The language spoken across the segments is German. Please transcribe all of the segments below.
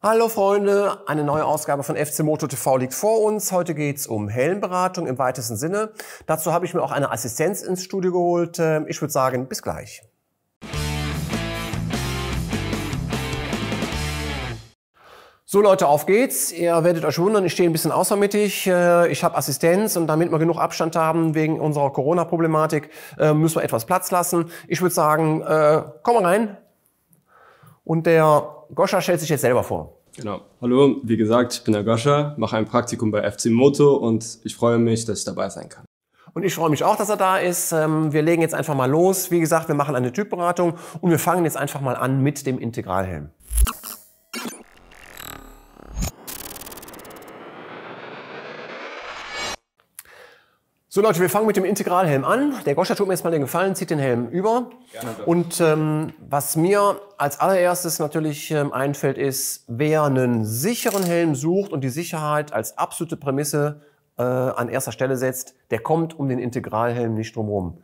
Hallo Freunde, eine neue Ausgabe von FC Moto TV liegt vor uns. Heute geht's um Helmberatung im weitesten Sinne. Dazu habe ich mir auch eine Assistenz ins Studio geholt. Ähm, ich würde sagen, bis gleich. So Leute, auf geht's. Ihr werdet euch wundern, ich stehe ein bisschen außermittig. Äh, ich habe Assistenz und damit wir genug Abstand haben wegen unserer Corona-Problematik, äh, müssen wir etwas Platz lassen. Ich würde sagen, äh, komm mal rein. Und der Goscha stellt sich jetzt selber vor. Genau. Hallo, wie gesagt, ich bin der Goscha, mache ein Praktikum bei FC Moto und ich freue mich, dass ich dabei sein kann. Und ich freue mich auch, dass er da ist. Ähm, wir legen jetzt einfach mal los. Wie gesagt, wir machen eine Typberatung und wir fangen jetzt einfach mal an mit dem Integralhelm. So Leute, wir fangen mit dem Integralhelm an. Der Goscha tut mir jetzt mal den Gefallen, zieht den Helm über. Gerne. Und ähm, was mir als allererstes natürlich ähm, einfällt, ist, wer einen sicheren Helm sucht und die Sicherheit als absolute Prämisse äh, an erster Stelle setzt, der kommt um den Integralhelm nicht drumherum.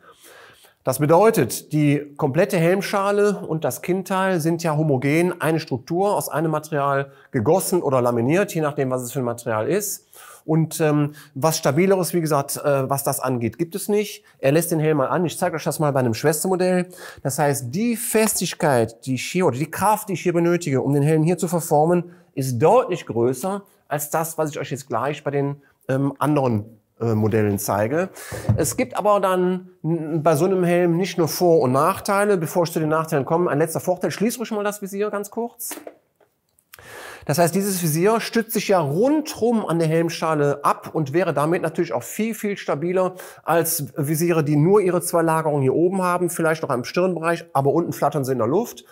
Das bedeutet, die komplette Helmschale und das Kindteil sind ja homogen, eine Struktur aus einem Material gegossen oder laminiert, je nachdem, was es für ein Material ist. Und ähm, was Stabileres, wie gesagt, äh, was das angeht, gibt es nicht. Er lässt den Helm mal an. Ich zeige euch das mal bei einem Schwestermodell. Das heißt, die Festigkeit, die ich hier, oder die Kraft, die ich hier benötige, um den Helm hier zu verformen, ist deutlich größer als das, was ich euch jetzt gleich bei den ähm, anderen äh, Modellen zeige. Es gibt aber dann bei so einem Helm nicht nur Vor- und Nachteile. Bevor ich zu den Nachteilen komme, ein letzter Vorteil. Schließ ruhig mal das Visier ganz kurz. Das heißt, dieses Visier stützt sich ja rundherum an der Helmschale ab und wäre damit natürlich auch viel, viel stabiler als Visiere, die nur ihre zwei Lagerungen hier oben haben, vielleicht noch im Stirnbereich, aber unten flattern sie in der Luft.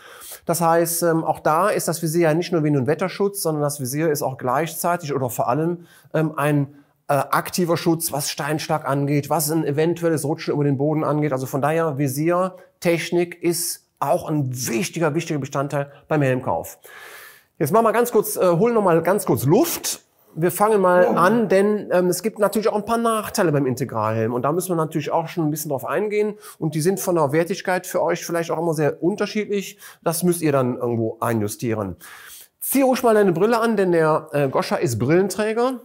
Das heißt, ähm, auch da ist das Visier ja nicht nur wie ein Wetterschutz, sondern das Visier ist auch gleichzeitig oder vor allem ähm, ein äh, aktiver Schutz, was Steinschlag angeht, was ein eventuelles Rutschen über den Boden angeht. Also von daher, Visiertechnik ist auch ein wichtiger, wichtiger Bestandteil beim Helmkauf. Jetzt machen wir ganz kurz, äh, holen noch mal ganz kurz Luft. Wir fangen mal oh. an, denn ähm, es gibt natürlich auch ein paar Nachteile beim Integralhelm und da müssen wir natürlich auch schon ein bisschen drauf eingehen und die sind von der Wertigkeit für euch vielleicht auch immer sehr unterschiedlich. Das müsst ihr dann irgendwo einjustieren. Zieh ruhig mal deine Brille an, denn der äh, Goscha ist Brillenträger.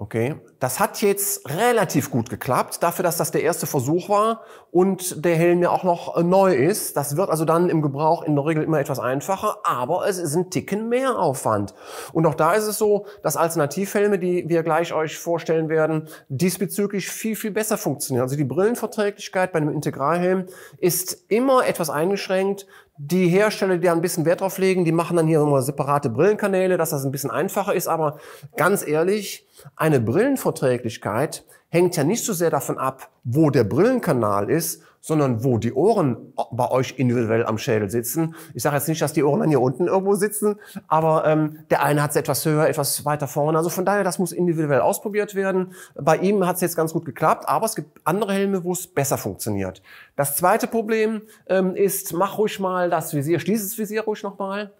Okay, das hat jetzt relativ gut geklappt, dafür, dass das der erste Versuch war und der Helm ja auch noch äh, neu ist. Das wird also dann im Gebrauch in der Regel immer etwas einfacher, aber es ist ein Ticken mehr Aufwand. Und auch da ist es so, dass Alternativhelme, die wir gleich euch vorstellen werden, diesbezüglich viel, viel besser funktionieren. Also die Brillenverträglichkeit bei einem Integralhelm ist immer etwas eingeschränkt die Hersteller, die da ein bisschen Wert drauf legen, die machen dann hier immer separate Brillenkanäle, dass das ein bisschen einfacher ist. Aber ganz ehrlich, eine Brillenverträglichkeit hängt ja nicht so sehr davon ab, wo der Brillenkanal ist, sondern wo die Ohren bei euch individuell am Schädel sitzen. Ich sage jetzt nicht, dass die Ohren dann hier unten irgendwo sitzen, aber ähm, der eine hat es etwas höher, etwas weiter vorne. Also von daher, das muss individuell ausprobiert werden. Bei ihm hat es jetzt ganz gut geklappt, aber es gibt andere Helme, wo es besser funktioniert. Das zweite Problem ähm, ist, mach ruhig mal das Visier, schließ das Visier ruhig nochmal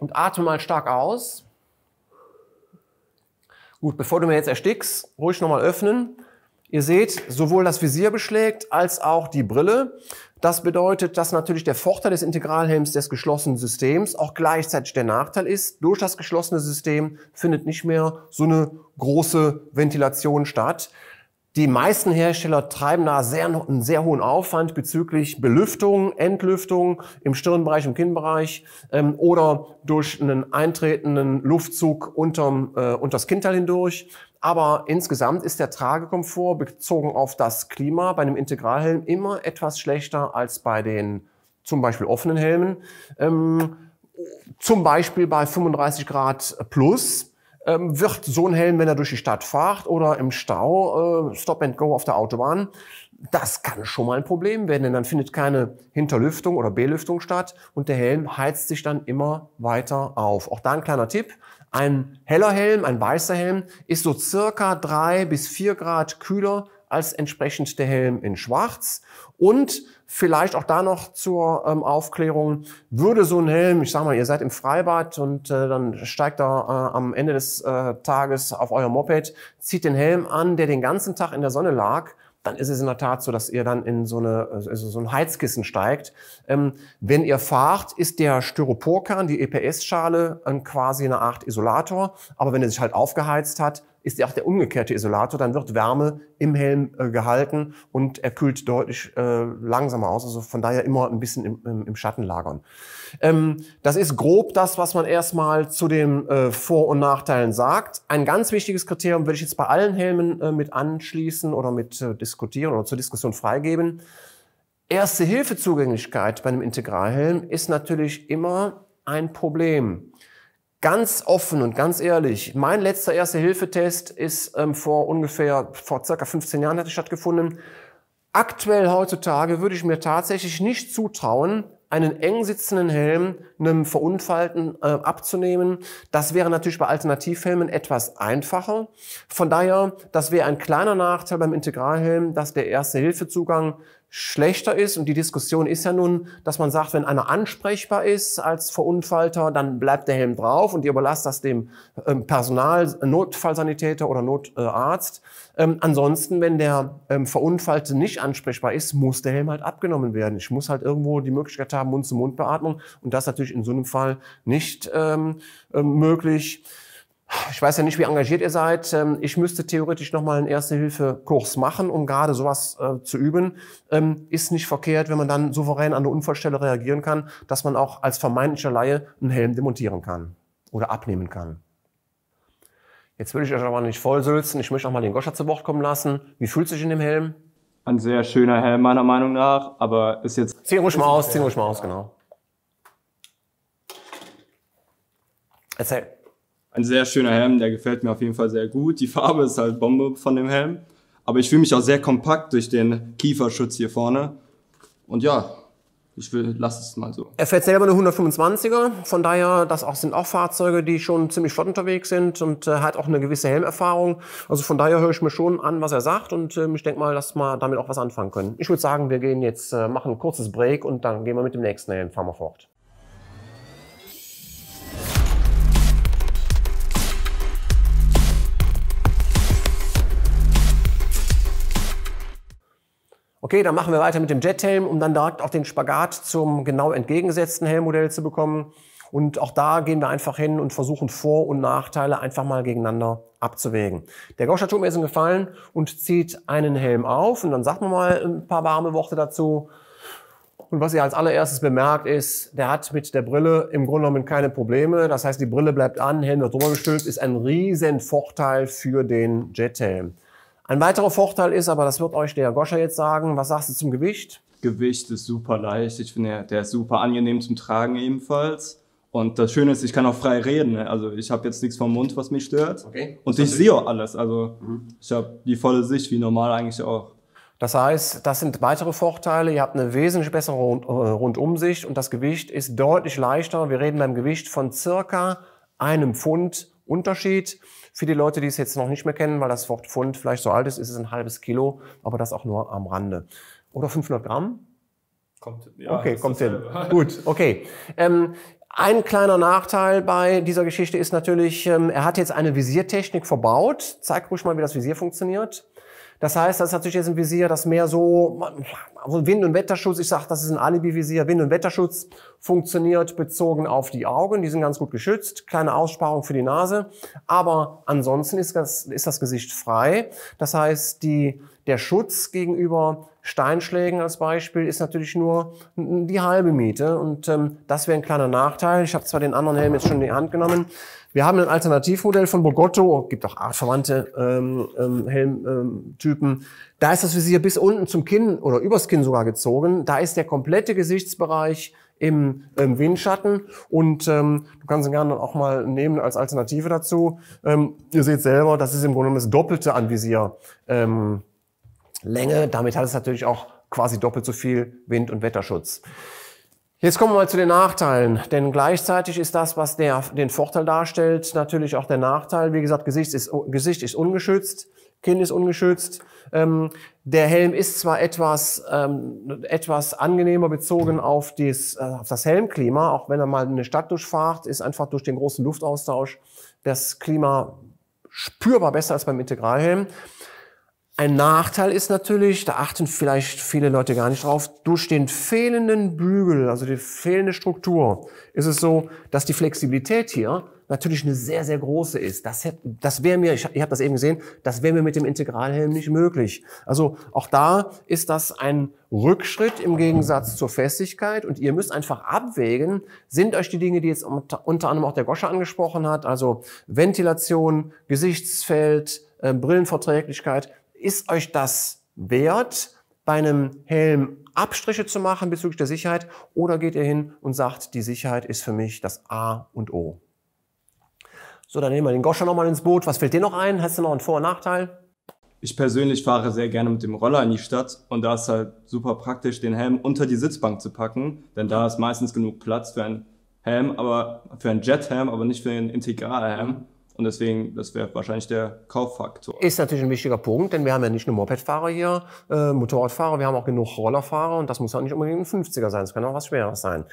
und atme mal stark aus. Gut, bevor du mir jetzt erstickst, ruhig nochmal öffnen. Ihr seht, sowohl das Visier beschlägt als auch die Brille. Das bedeutet, dass natürlich der Vorteil des Integralhelms des geschlossenen Systems auch gleichzeitig der Nachteil ist. Durch das geschlossene System findet nicht mehr so eine große Ventilation statt. Die meisten Hersteller treiben da sehr, einen sehr hohen Aufwand bezüglich Belüftung, Entlüftung im Stirnbereich, im Kinnbereich ähm, oder durch einen eintretenden Luftzug unterm, äh, unter das Kindteil hindurch. Aber insgesamt ist der Tragekomfort bezogen auf das Klima bei einem Integralhelm immer etwas schlechter als bei den zum Beispiel offenen Helmen. Ähm, zum Beispiel bei 35 Grad plus ähm, wird so ein Helm, wenn er durch die Stadt fährt oder im Stau, äh, Stop and Go auf der Autobahn, das kann schon mal ein Problem werden, denn dann findet keine Hinterlüftung oder Belüftung statt und der Helm heizt sich dann immer weiter auf. Auch da ein kleiner Tipp. Ein heller Helm, ein weißer Helm ist so circa drei bis vier Grad kühler als entsprechend der Helm in schwarz und vielleicht auch da noch zur ähm, Aufklärung, würde so ein Helm, ich sag mal, ihr seid im Freibad und äh, dann steigt da äh, am Ende des äh, Tages auf euer Moped, zieht den Helm an, der den ganzen Tag in der Sonne lag, dann ist es in der Tat so, dass ihr dann in so, eine, also so ein Heizkissen steigt. Ähm, wenn ihr fahrt, ist der Styroporkern, die EPS-Schale, ähm, quasi eine Art Isolator. Aber wenn er sich halt aufgeheizt hat, ist ja auch der umgekehrte Isolator. Dann wird Wärme im Helm äh, gehalten und er kühlt deutlich äh, langsamer aus. Also von daher immer ein bisschen im, im, Schatten lagern. Ähm, das ist grob das, was man erstmal zu den äh, Vor- und Nachteilen sagt. Ein ganz wichtiges Kriterium würde ich jetzt bei allen Helmen äh, mit anschließen oder mit äh, diskutieren oder zur Diskussion freigeben. erste Hilfezugänglichkeit bei einem Integralhelm ist natürlich immer ein Problem ganz offen und ganz ehrlich, mein letzter Erste-Hilfe-Test ist ähm, vor ungefähr, vor circa 15 Jahren hat er stattgefunden. Aktuell heutzutage würde ich mir tatsächlich nicht zutrauen, einen eng sitzenden Helm einem Verunfallten äh, abzunehmen. Das wäre natürlich bei Alternativhelmen etwas einfacher. Von daher, das wäre ein kleiner Nachteil beim Integralhelm, dass der Erste-Hilfe-Zugang schlechter ist. Und die Diskussion ist ja nun, dass man sagt, wenn einer ansprechbar ist als Verunfallter, dann bleibt der Helm drauf und ihr überlasst das dem ähm, Personal, Notfallsanitäter oder Notarzt. ähm, ansonsten, wenn der ähm, Verunfallte nicht ansprechbar ist, muss der Helm halt abgenommen werden. Ich muss halt irgendwo die Möglichkeit haben, Mund-zu-Mund-Beatmung. Und das ist natürlich in so einem Fall nicht ähm, ähm, möglich ich weiß ja nicht, wie engagiert ihr seid. Ähm, ich müsste theoretisch nochmal einen Erste-Hilfe-Kurs machen, um gerade sowas äh, zu üben. Ähm, ist nicht verkehrt, wenn man dann souverän an der Unfallstelle reagieren kann, dass man auch als vermeintlicher Laie einen Helm demontieren kann oder abnehmen kann. Jetzt will ich euch aber nicht vollsülzen. Ich möchte auch mal den Goscha zu Wort kommen lassen. Wie fühlt sich in dem Helm? Ein sehr schöner Helm, meiner Meinung nach, aber ist jetzt... Zieh ruhig mal aus, zieh ruhig mal aus, genau. Erzähl ein sehr schöner Helm, der gefällt mir auf jeden Fall sehr gut. Die Farbe ist halt Bombe von dem Helm. Aber ich fühle mich auch sehr kompakt durch den Kieferschutz hier vorne. Und ja, ich will, lass es mal so. Er fährt selber eine 125er, von daher, das auch, sind auch Fahrzeuge, die schon ziemlich flott unterwegs sind und äh, hat auch eine gewisse Helmerfahrung. Also von daher höre ich mir schon an, was er sagt und äh, ich denke mal, dass wir damit auch was anfangen können. Ich würde sagen, wir gehen jetzt, äh, machen ein kurzes Break und dann gehen wir mit dem nächsten Helm, fahren wir fort. Okay, dann machen wir weiter mit dem Jet-Helm, um dann direkt auch den Spagat zum genau entgegengesetzten Helmmodell zu bekommen. Und auch da gehen wir einfach hin und versuchen Vor- und Nachteile einfach mal gegeneinander abzuwägen. Der Gaucher tut mir jetzt Gefallen und zieht einen Helm auf und dann sagt man mal ein paar warme Worte dazu. Und was ihr als allererstes bemerkt ist, der hat mit der Brille im Grunde genommen keine Probleme. Das heißt, die Brille bleibt an, Helm wird drüber gestülpt, ist ein riesen Vorteil für den Jet-Helm. Ein weiterer Vorteil ist, aber das wird euch der Goscher jetzt sagen, was sagst du zum Gewicht? Gewicht ist super leicht. Ich finde, der ist super angenehm zum Tragen ebenfalls. Und das Schöne ist, ich kann auch frei reden. Ne? Also ich habe jetzt nichts vom Mund, was mich stört. Okay. Und ich sehe auch alles. Also mhm. ich habe die volle Sicht, wie normal eigentlich auch. Das heißt, das sind weitere Vorteile. Ihr habt eine wesentlich bessere äh, Rundumsicht und das Gewicht ist deutlich leichter. Wir reden beim Gewicht von circa einem Pfund Unterschied. Für die Leute, die es jetzt noch nicht mehr kennen, weil das Wort Pfund vielleicht so alt ist, ist es ein halbes Kilo, aber das auch nur am Rande. Oder 500 Gramm? Kommt, ja, okay, kommt hin. Gut, okay. Ähm, ein kleiner Nachteil bei dieser Geschichte ist natürlich, ähm, er hat jetzt eine Visiertechnik verbaut. Zeig ruhig mal, wie das Visier funktioniert. Das heißt, das ist natürlich jetzt ein Visier, das mehr so also Wind- und Wetterschutz, ich sage, das ist ein Alibi-Visier, Wind- und Wetterschutz funktioniert bezogen auf die Augen, die sind ganz gut geschützt, kleine Aussparung für die Nase, aber ansonsten ist das, ist das Gesicht frei. Das heißt, die, der Schutz gegenüber Steinschlägen als Beispiel ist natürlich nur die halbe Miete und ähm, das wäre ein kleiner Nachteil. Ich habe zwar den anderen Helm jetzt schon in die Hand genommen. Wir haben ein Alternativmodell von Bogotto, oh, gibt auch verwandte ähm, ähm, Helmtypen. Ähm, da ist das Visier bis unten zum Kinn oder übers Kinn sogar gezogen. Da ist der komplette Gesichtsbereich im, im Windschatten. Und ähm, du kannst ihn gerne auch mal nehmen als Alternative dazu. Ähm, ihr seht selber, das ist im Grunde das doppelte an Visier. Ähm, Länge. Damit hat es natürlich auch quasi doppelt so viel Wind- und Wetterschutz. Jetzt kommen wir mal zu den Nachteilen, denn gleichzeitig ist das, was der, den Vorteil darstellt, natürlich auch der Nachteil. Wie gesagt, Gesicht ist, Gesicht ist ungeschützt. Kind ist ungeschützt. Ähm, der Helm ist zwar etwas, ähm, etwas angenehmer bezogen auf, dies, äh, auf das Helmklima, auch wenn er mal eine Stadt durchfahrt, ist einfach durch den großen Luftaustausch das Klima spürbar besser als beim Integralhelm. Ein Nachteil ist natürlich, da achten vielleicht viele Leute gar nicht drauf, durch den fehlenden Bügel, also die fehlende Struktur, ist es so, dass die Flexibilität hier natürlich eine sehr, sehr große ist. Das, hätte, das wäre mir, ich, ich habe das eben gesehen, das wäre mir mit dem Integralhelm nicht möglich. Also auch da ist das ein Rückschritt im Gegensatz zur Festigkeit und ihr müsst einfach abwägen, sind euch die Dinge, die jetzt unter, unter anderem auch der Gosche angesprochen hat, also Ventilation, Gesichtsfeld, äh, Brillenverträglichkeit, ist euch das wert, bei einem Helm Abstriche zu machen bezüglich der Sicherheit oder geht ihr hin und sagt, die Sicherheit ist für mich das A und O? So, dann nehmen wir den Goscha nochmal ins Boot. Was fällt dir noch ein? Hast du noch einen Vor- und Nachteil? Ich persönlich fahre sehr gerne mit dem Roller in die Stadt und da ist halt super praktisch, den Helm unter die Sitzbank zu packen, denn da ist meistens genug Platz für einen Helm, aber für einen Jet-Helm, aber nicht für einen Integral-Helm. Und deswegen, das wäre wahrscheinlich der Kauffaktor. Ist natürlich ein wichtiger Punkt, denn wir haben ja nicht nur Mopedfahrer hier, äh, Motorradfahrer, wir haben auch genug Rollerfahrer und das muss halt nicht unbedingt ein 50er sein, das kann auch was Schweres sein.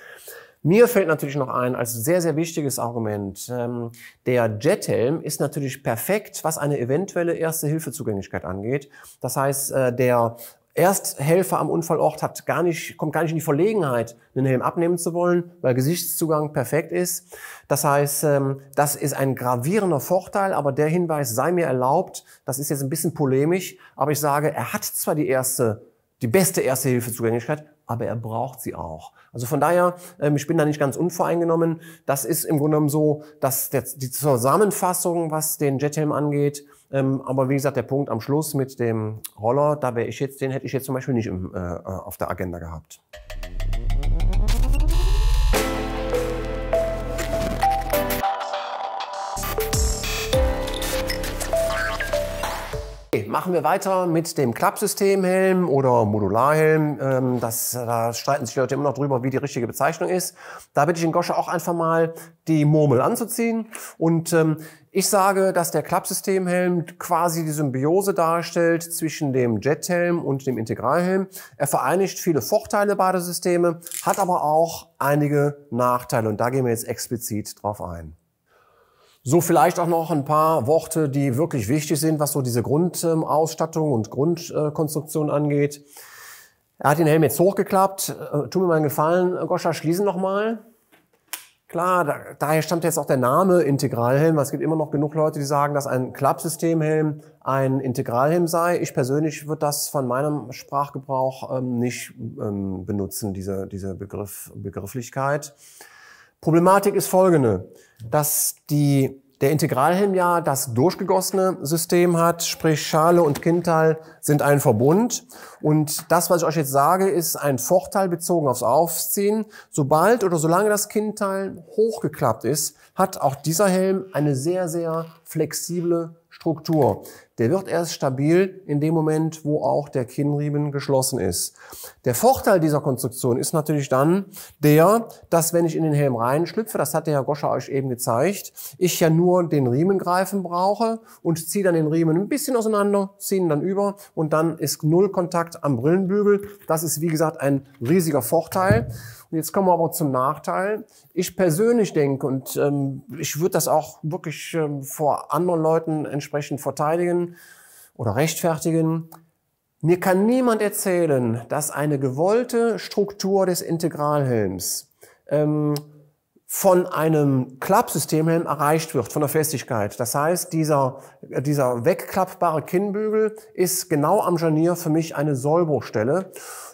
Mir fällt natürlich noch ein, als sehr, sehr wichtiges Argument, ähm, der Jethelm ist natürlich perfekt, was eine eventuelle Erste-Hilfe-Zugänglichkeit angeht. Das heißt, äh, der Ersthelfer am Unfallort hat gar nicht, kommt gar nicht in die Verlegenheit, einen Helm abnehmen zu wollen, weil Gesichtszugang perfekt ist. Das heißt, ähm, das ist ein gravierender Vorteil, aber der Hinweis sei mir erlaubt. Das ist jetzt ein bisschen polemisch, aber ich sage, er hat zwar die erste, die beste Erste-Hilfe-Zugänglichkeit, aber er braucht sie auch. Also von daher, ähm, ich bin da nicht ganz unvoreingenommen. Das ist im Grunde genommen so, dass jetzt die Zusammenfassung, was den Jethelm angeht, ähm, aber wie gesagt, der Punkt am Schluss mit dem Roller, da wäre ich jetzt, den hätte ich jetzt zum Beispiel nicht im, äh, äh auf der Agenda gehabt. Okay, machen wir weiter mit dem Klappsystemhelm oder Modularhelm. Ähm, das, da streiten sich Leute immer noch drüber, wie die richtige Bezeichnung ist. Da bitte ich den Gosche auch einfach mal die Murmel anzuziehen. Und ähm, ich sage, dass der Klappsystemhelm quasi die Symbiose darstellt zwischen dem Jethelm und dem Integralhelm. Er vereinigt viele Vorteile beider Systeme, hat aber auch einige Nachteile. Und da gehen wir jetzt explizit drauf ein. So vielleicht auch noch ein paar Worte, die wirklich wichtig sind, was so diese Grundausstattung und Grundkonstruktion angeht. Er hat den Helm jetzt hochgeklappt. Äh, tu mir mal einen Gefallen, äh, Goscha, schließen nochmal. Klar, da, daher stammt jetzt auch der Name Integralhelm. weil Es gibt immer noch genug Leute, die sagen, dass ein Klappsystemhelm ein Integralhelm sei. Ich persönlich würde das von meinem Sprachgebrauch ähm, nicht ähm, benutzen, diese, diese Begriff, Begrifflichkeit. Problematik ist folgende, dass die, der Integralhelm ja das durchgegossene System hat, sprich Schale und Kindteil sind ein Verbund. Und das, was ich euch jetzt sage, ist ein Vorteil bezogen aufs Aufziehen. Sobald oder solange das Kindteil hochgeklappt ist, hat auch dieser Helm eine sehr, sehr flexible Struktur der wird erst stabil in dem Moment, wo auch der Kinnriemen geschlossen ist. Der Vorteil dieser Konstruktion ist natürlich dann der, dass wenn ich in den Helm reinschlüpfe, das hat der Herr Goscher euch eben gezeigt, ich ja nur den Riemen greifen brauche und ziehe dann den Riemen ein bisschen auseinander, ziehe ihn dann über und dann ist Null Kontakt am Brillenbügel. Das ist wie gesagt ein riesiger Vorteil. Jetzt kommen wir aber zum Nachteil. Ich persönlich denke, und ähm, ich würde das auch wirklich ähm, vor anderen Leuten entsprechend verteidigen oder rechtfertigen, mir kann niemand erzählen, dass eine gewollte Struktur des Integralhelms ähm, von einem Klappsystemhelm erreicht wird, von der Festigkeit. Das heißt, dieser, dieser wegklappbare Kinnbügel ist genau am Scharnier für mich eine Sollbruchstelle.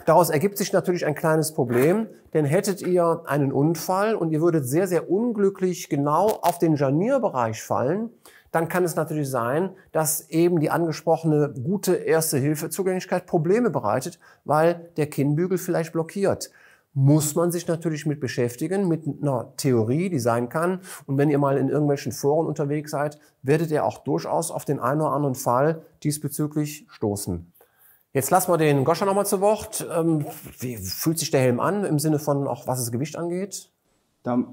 Daraus ergibt sich natürlich ein kleines Problem, denn hättet ihr einen Unfall und ihr würdet sehr, sehr unglücklich genau auf den Scharnierbereich fallen, dann kann es natürlich sein, dass eben die angesprochene gute Erste-Hilfe-Zugänglichkeit Probleme bereitet, weil der Kinnbügel vielleicht blockiert muss man sich natürlich mit beschäftigen, mit einer Theorie, die sein kann. Und wenn ihr mal in irgendwelchen Foren unterwegs seid, werdet ihr auch durchaus auf den einen oder anderen Fall diesbezüglich stoßen. Jetzt lassen wir den Goscha nochmal zu Wort. Ähm, wie fühlt sich der Helm an im Sinne von auch was das Gewicht angeht?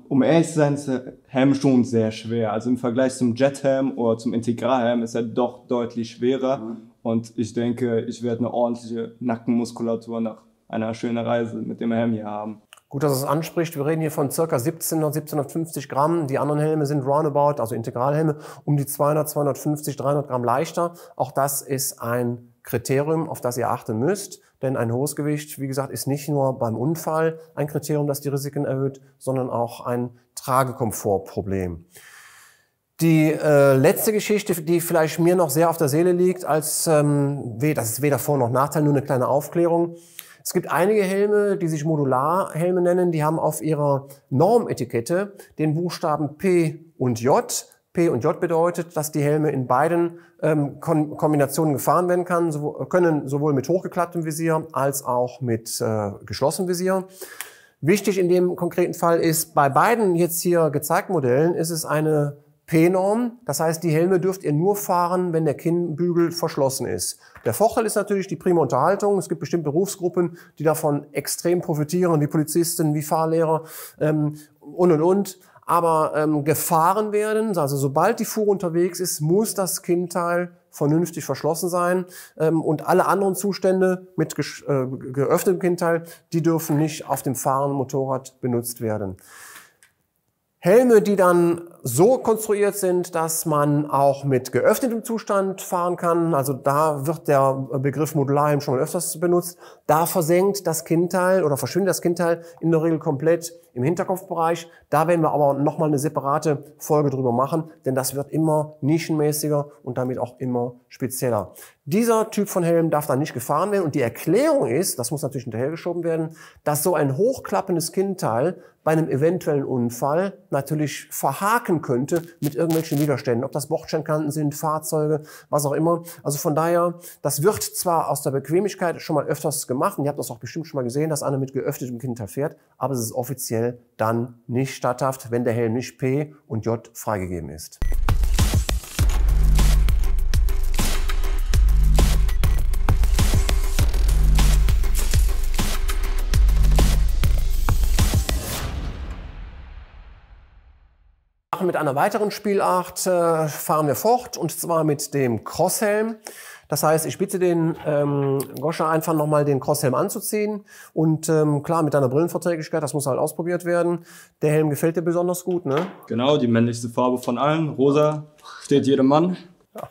um ehrlich zu sein, ist der Helm schon sehr schwer. Also im Vergleich zum Jet-Helm oder zum Integral-Helm ist er doch deutlich schwerer. Mhm. Und ich denke, ich werde eine ordentliche Nackenmuskulatur nach eine schöne Reise mit dem Helm hier haben. Gut, dass es anspricht. Wir reden hier von circa 1700, 1750 Gramm. Die anderen Helme sind roundabout, also Integralhelme, um die 200, 250, 300 Gramm leichter. Auch das ist ein Kriterium, auf das ihr achten müsst. Denn ein hohes Gewicht, wie gesagt, ist nicht nur beim Unfall ein Kriterium, das die Risiken erhöht, sondern auch ein Tragekomfortproblem. Die äh, letzte Geschichte, die vielleicht mir noch sehr auf der Seele liegt, als ähm, das ist weder Vor- noch Nachteil, nur eine kleine Aufklärung. Es gibt einige Helme, die sich Modularhelme nennen, die haben auf ihrer Normetikette den Buchstaben P und J. P und J bedeutet, dass die Helme in beiden ähm, Kon Kombinationen gefahren werden kann, so, können sowohl mit hochgeklapptem Visier als auch mit äh, geschlossenem Visier. Wichtig in dem konkreten Fall ist, bei beiden jetzt hier gezeigten Modellen ist es eine P-Norm, das heißt, die Helme dürft ihr nur fahren, wenn der Kinnbügel verschlossen ist. Der Vorteil ist natürlich die prima Unterhaltung. Es gibt bestimmte Berufsgruppen, die davon extrem profitieren, wie Polizisten, wie Fahrlehrer ähm, und und und. Aber ähm, gefahren werden, also sobald die Fuhr unterwegs ist, muss das Kindteil vernünftig verschlossen sein ähm, und alle anderen Zustände mit äh, geöffnetem Kindteil, die dürfen nicht auf dem fahrenden Motorrad benutzt werden. Helme, die dann so konstruiert sind, dass man auch mit geöffnetem Zustand fahren kann. Also da wird der Begriff Modularhelm schon mal öfters benutzt. Da versenkt das Kindteil oder verschwindet das Kindteil in der Regel komplett im Hinterkopfbereich. Da werden wir aber nochmal eine separate Folge drüber machen, denn das wird immer nischenmäßiger und damit auch immer spezieller. Dieser Typ von Helm darf dann nicht gefahren werden und die Erklärung ist, das muss natürlich hinterhergeschoben werden, dass so ein hochklappendes Kindteil bei einem eventuellen Unfall natürlich verhaken drohen könnte mit irgendwelchen Widerständen, ob das Bordsteinkanten sind, Fahrzeuge, was auch immer. Also von daher, das wird zwar aus der Bequemlichkeit schon mal öfters gemacht, und ihr habt das auch bestimmt schon mal gesehen, dass einer mit geöffnetem Kindteil fährt, aber es ist offiziell dann nicht statthaft, wenn der Helm nicht P und J freigegeben ist. mit einer weiteren Spielart, äh, fahren wir fort und zwar mit dem Crosshelm. Das heißt, ich bitte den ähm, Goscha einfach nochmal den Crosshelm anzuziehen. Und ähm, klar, mit deiner Brillenverträglichkeit, das muss halt ausprobiert werden. Der Helm gefällt dir besonders gut, ne? Genau, die männlichste Farbe von allen. Rosa steht jedem Mann. Ja.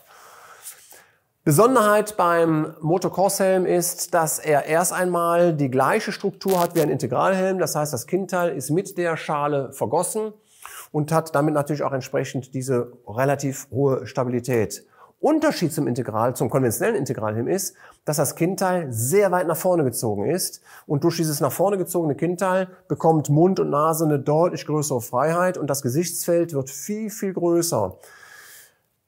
Besonderheit beim Motocross-Helm ist, dass er erst einmal die gleiche Struktur hat wie ein Integralhelm. Das heißt, das Kindteil ist mit der Schale vergossen und hat damit natürlich auch entsprechend diese relativ hohe Stabilität. Unterschied zum Integral, zum konventionellen Integral ist, dass das Kindteil sehr weit nach vorne gezogen ist und durch dieses nach vorne gezogene Kindteil bekommt Mund und Nase eine deutlich größere Freiheit und das Gesichtsfeld wird viel, viel größer.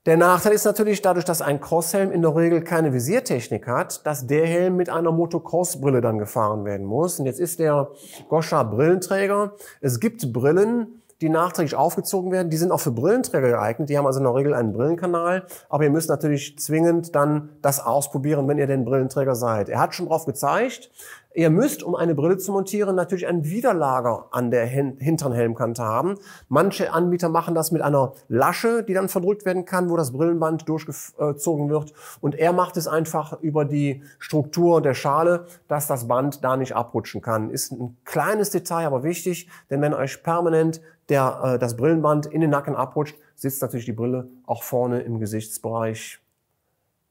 Der Nachteil ist natürlich dadurch, dass ein Crosshelm in der Regel keine Visiertechnik hat, dass der Helm mit einer Motocross-Brille dann gefahren werden muss. Und jetzt ist der Goscha Brillenträger. Es gibt Brillen, die nachträglich aufgezogen werden. Die sind auch für Brillenträger geeignet. Die haben also in der Regel einen Brillenkanal. Aber ihr müsst natürlich zwingend dann das ausprobieren, wenn ihr denn Brillenträger seid. Er hat schon drauf gezeigt. Ihr müsst, um eine Brille zu montieren, natürlich ein Widerlager an der hinteren Helmkante haben. Manche Anbieter machen das mit einer Lasche, die dann verdrückt werden kann, wo das Brillenband durchgezogen wird. Und er macht es einfach über die Struktur der Schale, dass das Band da nicht abrutschen kann. Ist ein kleines Detail, aber wichtig, denn wenn euch permanent der, äh, das Brillenband in den Nacken abrutscht, sitzt natürlich die Brille auch vorne im Gesichtsbereich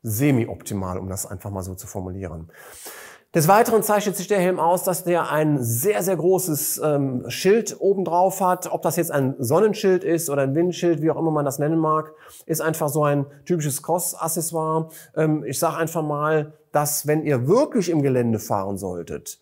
semi-optimal, um das einfach mal so zu formulieren. Des Weiteren zeichnet sich der Helm aus, dass der ein sehr, sehr großes ähm, Schild obendrauf hat. Ob das jetzt ein Sonnenschild ist oder ein Windschild, wie auch immer man das nennen mag, ist einfach so ein typisches Cross-Accessoire. Ähm, ich sage einfach mal, dass wenn ihr wirklich im Gelände fahren solltet,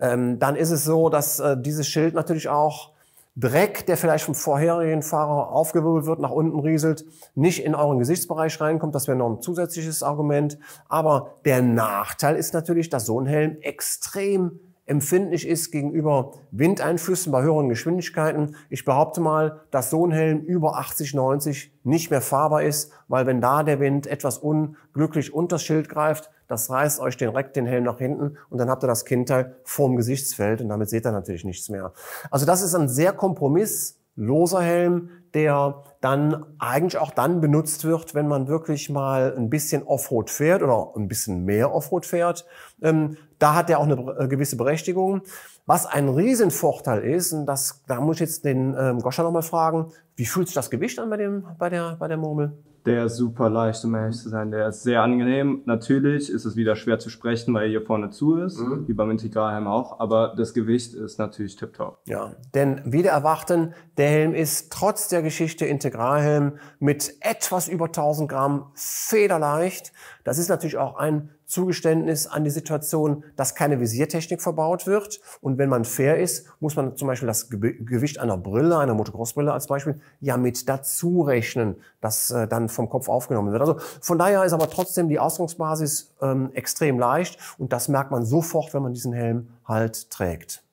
ähm, dann ist es so, dass äh, dieses Schild natürlich auch Dreck, der vielleicht vom vorherigen Fahrer aufgewirbelt wird, nach unten rieselt, nicht in euren Gesichtsbereich reinkommt. Das wäre noch ein zusätzliches Argument. Aber der Nachteil ist natürlich, dass so ein Helm extrem empfindlich ist gegenüber Windeinflüssen bei höheren Geschwindigkeiten. Ich behaupte mal, dass so ein Helm über 80, 90 nicht mehr fahrbar ist, weil wenn da der Wind etwas unglücklich unter das Schild greift, das reißt euch direkt den Helm nach hinten und dann habt ihr das Kindteil vorm Gesichtsfeld und damit seht ihr natürlich nichts mehr. Also das ist ein sehr kompromissloser Helm, der dann eigentlich auch dann benutzt wird, wenn man wirklich mal ein bisschen Offroad fährt oder ein bisschen mehr Offroad fährt. Ähm, da hat er auch eine äh, gewisse Berechtigung. Was ein Riesenvorteil ist, und das, da muss ich jetzt den ähm, Goscha nochmal fragen, wie fühlt sich das Gewicht an bei, dem, bei, der, bei der Murmel? Der ist super leicht, um ehrlich zu sein. Der ist sehr angenehm. Natürlich ist es wieder schwer zu sprechen, weil er hier vorne zu ist, mhm. wie beim Integralhelm auch. Aber das Gewicht ist natürlich tiptop. Ja, denn wieder erwarten, der Helm ist trotz der Geschichte Integralhelm mit etwas über 1000 Gramm federleicht. Das ist natürlich auch ein Zugeständnis an die Situation, dass keine Visiertechnik verbaut wird. Und wenn man fair ist, muss man zum Beispiel das Gewicht einer Brille, einer Motocross-Brille als Beispiel, ja mit dazu rechnen, dass äh, dann vom Kopf aufgenommen wird. Also von daher ist aber trotzdem die Ausgangsbasis ähm, extrem leicht und das merkt man sofort, wenn man diesen Helm halt trägt.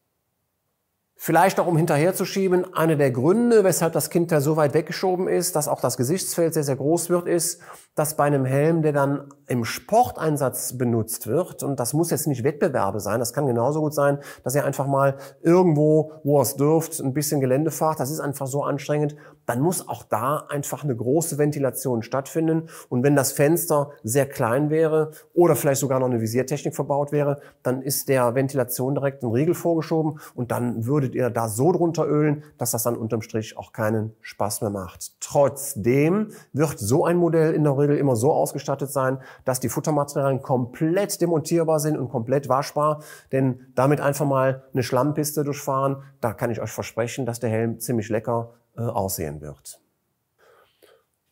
Vielleicht auch um hinterherzuschieben, einer der Gründe, weshalb das Kind da so weit weggeschoben ist, dass auch das Gesichtsfeld sehr, sehr groß wird, ist, dass bei einem Helm, der dann im Sporteinsatz benutzt wird, und das muss jetzt nicht Wettbewerbe sein, das kann genauso gut sein, dass ihr einfach mal irgendwo, wo ihr es dürft, ein bisschen Gelände fahrt, das ist einfach so anstrengend, dann muss auch da einfach eine große Ventilation stattfinden. Und wenn das Fenster sehr klein wäre oder vielleicht sogar noch eine Visiertechnik verbaut wäre, dann ist der Ventilation direkt ein Riegel vorgeschoben und dann würdet ihr da so drunter ölen, dass das dann unterm Strich auch keinen Spaß mehr macht. Trotzdem wird so ein Modell in der Regel immer so ausgestattet sein, dass die Futtermaterialien komplett demontierbar sind und komplett waschbar, denn damit einfach mal eine Schlammpiste durchfahren, da kann ich euch versprechen, dass der Helm ziemlich lecker äh, aussehen wird.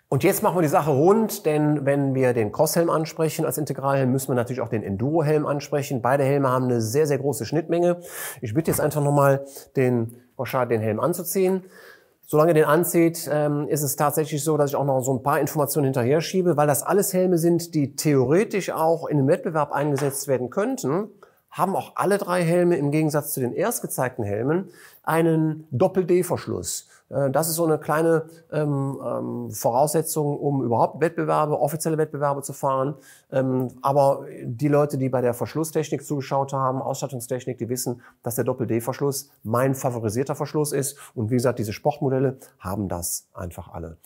Und jetzt machen wir die Sache rund, denn wenn wir den Crosshelm ansprechen als Integralhelm, müssen wir natürlich auch den Endurohelm ansprechen. Beide Helme haben eine sehr, sehr große Schnittmenge. Ich bitte jetzt einfach nochmal den Rochard den Helm anzuziehen. Solange er den anzieht, ähm, ist es tatsächlich so, dass ich auch noch so ein paar Informationen hinterher schiebe, weil das alles Helme sind, die theoretisch auch in einem Wettbewerb eingesetzt werden könnten, haben auch alle drei Helme im Gegensatz zu den erst gezeigten Helmen einen Doppel-D-Verschluss. Äh, das ist so eine kleine ähm, ähm, Voraussetzung, um überhaupt Wettbewerbe, offizielle Wettbewerbe zu fahren. Ähm, aber die Leute, die bei der Verschlusstechnik zugeschaut haben, Ausstattungstechnik, die wissen, dass der Doppel-D-Verschluss mein favorisierter Verschluss ist. Und wie gesagt, diese Sportmodelle haben das einfach alle.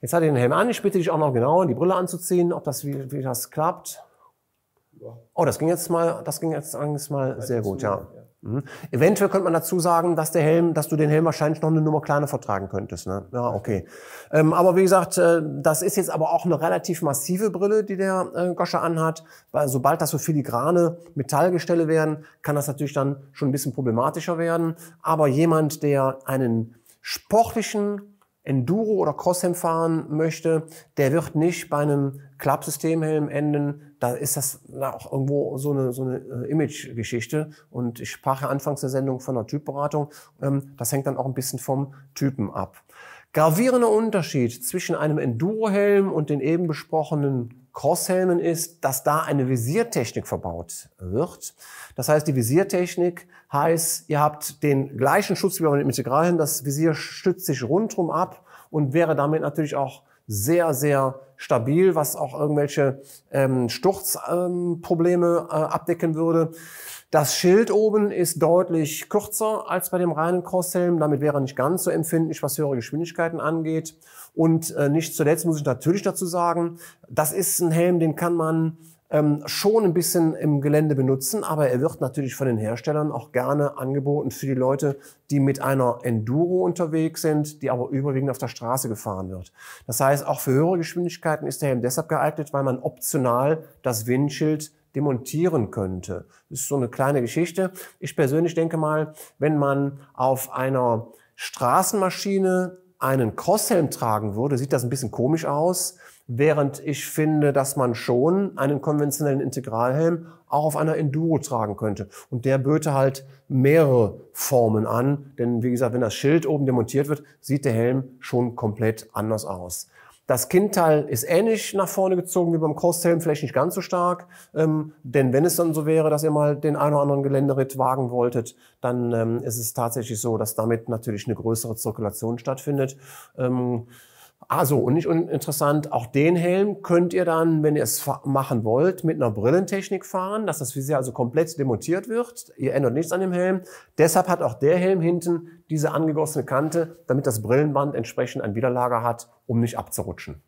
Jetzt hat er den Helm an. Ich bitte dich auch noch genau, die Brille anzuziehen, ob das, wie, wie das klappt. Oh, das ging jetzt mal, das ging jetzt eigentlich mal sehr gut, ja. Mhm. Eventuell könnte man dazu sagen, dass der Helm, dass du den Helm wahrscheinlich noch eine Nummer kleiner vertragen könntest. Ne? Ja, okay. Ähm, aber wie gesagt, äh, das ist jetzt aber auch eine relativ massive Brille, die der äh, Goscha anhat, weil sobald das so filigrane Metallgestelle werden, kann das natürlich dann schon ein bisschen problematischer werden. Aber jemand, der einen sportlichen Enduro oder Crosshelm fahren möchte, der wird nicht bei einem Klappsystemhelm enden. Da ist das auch irgendwo so eine, so eine äh, Image-Geschichte. Und ich sprach ja anfangs der Sendung von einer Typberatung. Ähm, das hängt dann auch ein bisschen vom Typen ab. Gravierender Unterschied zwischen einem Enduro-Helm und den eben besprochenen Crosshelmen ist, dass da eine Visiertechnik verbaut wird. Das heißt, die Visiertechnik heißt, ihr habt den gleichen Schutz wie bei den Integralen, das Visier stützt sich rundherum ab und wäre damit natürlich auch sehr, sehr stabil, was auch irgendwelche ähm, Sturzprobleme ähm, äh, abdecken würde. Das Schild oben ist deutlich kürzer als bei dem reinen Crosshelm. Damit wäre er nicht ganz so empfindlich, was höhere Geschwindigkeiten angeht. Und äh, nicht zuletzt muss ich natürlich dazu sagen, das ist ein Helm, den kann man ähm, schon ein bisschen im Gelände benutzen, aber er wird natürlich von den Herstellern auch gerne angeboten für die Leute, die mit einer Enduro unterwegs sind, die aber überwiegend auf der Straße gefahren wird. Das heißt, auch für höhere Geschwindigkeiten ist der Helm deshalb geeignet, weil man optional das Windschild demontieren könnte. Das ist so eine kleine Geschichte. Ich persönlich denke mal, wenn man auf einer Straßenmaschine einen Crosshelm tragen würde, sieht das ein bisschen komisch aus. Während ich finde, dass man schon einen konventionellen Integralhelm auch auf einer Enduro tragen könnte. Und der böte halt mehrere Formen an. Denn wie gesagt, wenn das Schild oben demontiert wird, sieht der Helm schon komplett anders aus. Das Kindteil ist ähnlich nach vorne gezogen wie beim Crosshelm, vielleicht nicht ganz so stark. Ähm, denn wenn es dann so wäre, dass ihr mal den einen oder anderen Geländeritt wagen wolltet, dann ähm, ist es tatsächlich so, dass damit natürlich eine größere Zirkulation stattfindet. Ähm, also, und nicht uninteressant, auch den Helm könnt ihr dann, wenn ihr es machen wollt, mit einer Brillentechnik fahren, dass das Visier also komplett demontiert wird. Ihr ändert nichts an dem Helm. Deshalb hat auch der Helm hinten diese angegossene Kante, damit das Brillenband entsprechend ein Widerlager hat, um nicht abzurutschen.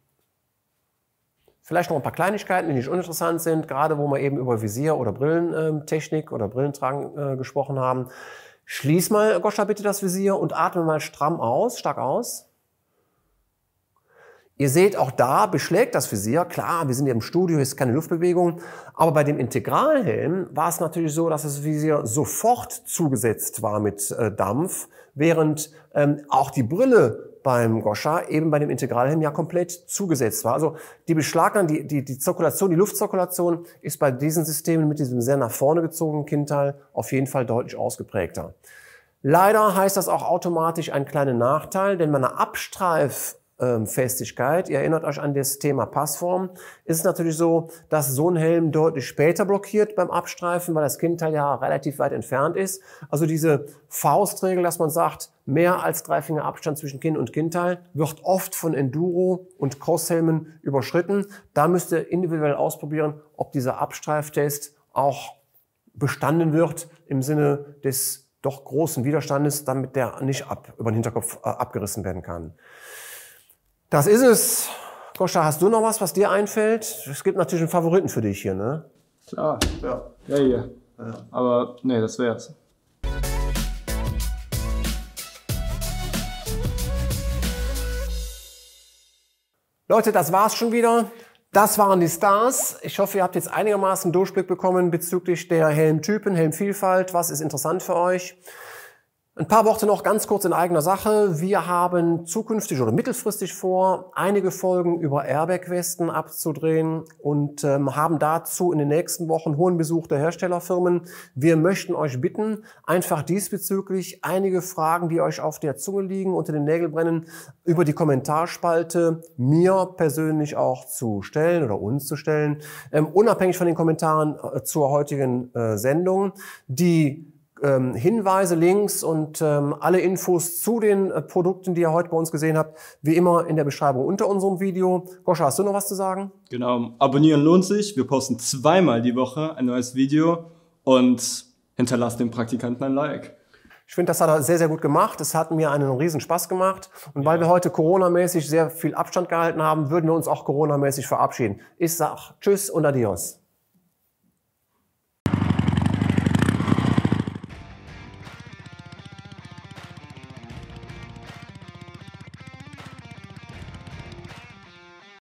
Vielleicht noch ein paar Kleinigkeiten, die nicht uninteressant sind, gerade wo wir eben über Visier- oder Brillentechnik oder Brillentragen äh, gesprochen haben. Schließ mal, Goscha, bitte das Visier und atme mal stramm aus, stark aus. Ihr seht, auch da beschlägt das Visier. Klar, wir sind hier im Studio, hier ist keine Luftbewegung. Aber bei dem Integralhelm war es natürlich so, dass das Visier sofort zugesetzt war mit äh, Dampf, während ähm, auch die Brille beim Goscha eben bei dem Integralhelm ja komplett zugesetzt war. Also die Beschlagnahme, die, die, die Zirkulation, die Luftzirkulation ist bei diesen Systemen mit diesem sehr nach vorne gezogenen Kindteil auf jeden Fall deutlich ausgeprägter. Leider heißt das auch automatisch einen kleinen Nachteil, denn bei einer Abstreif ähm, Festigkeit. Ihr erinnert euch an das Thema Passform. Ist es natürlich so, dass so ein Helm deutlich später blockiert beim Abstreifen, weil das Kindteil ja relativ weit entfernt ist. Also diese Faustregel, dass man sagt, mehr als drei Finger Abstand zwischen Kinn und Kindteil wird oft von Enduro- und Crosshelmen überschritten. Da müsst ihr individuell ausprobieren, ob dieser Abstreiftest auch bestanden wird im Sinne des doch großen Widerstandes, damit der nicht ab, über den Hinterkopf äh, abgerissen werden kann. Das ist es. Goscha, hast du noch was, was dir einfällt? Es gibt natürlich einen Favoriten für dich hier, ne? Klar, ja. Ja, ja. Aber nee, das wär's. Leute, das war's schon wieder. Das waren die Stars. Ich hoffe, ihr habt jetzt einigermaßen Durchblick bekommen bezüglich der Helmtypen, Helmvielfalt. Was ist interessant für euch? Ein paar Worte noch ganz kurz in eigener Sache. Wir haben zukünftig oder mittelfristig vor, einige Folgen über Airbag-Westen abzudrehen und ähm, haben dazu in den nächsten Wochen hohen Besuch der Herstellerfirmen. Wir möchten euch bitten, einfach diesbezüglich einige Fragen, die euch auf der Zunge liegen, unter den Nägel brennen, über die Kommentarspalte mir persönlich auch zu stellen oder uns zu stellen, ähm, unabhängig von den Kommentaren äh, zur heutigen äh, Sendung. Die ähm, Hinweise, Links und ähm, alle Infos zu den äh, Produkten, die ihr heute bei uns gesehen habt, wie immer in der Beschreibung unter unserem Video. Goscha, hast du noch was zu sagen? Genau, abonnieren lohnt sich. Wir posten zweimal die Woche ein neues Video und hinterlasst dem Praktikanten ein Like. Ich finde, das hat er sehr, sehr gut gemacht. Es hat mir einen riesen Spaß gemacht. Und weil wir heute coronamäßig sehr viel Abstand gehalten haben, würden wir uns auch coronamäßig verabschieden. Ich sag Tschüss und Adios.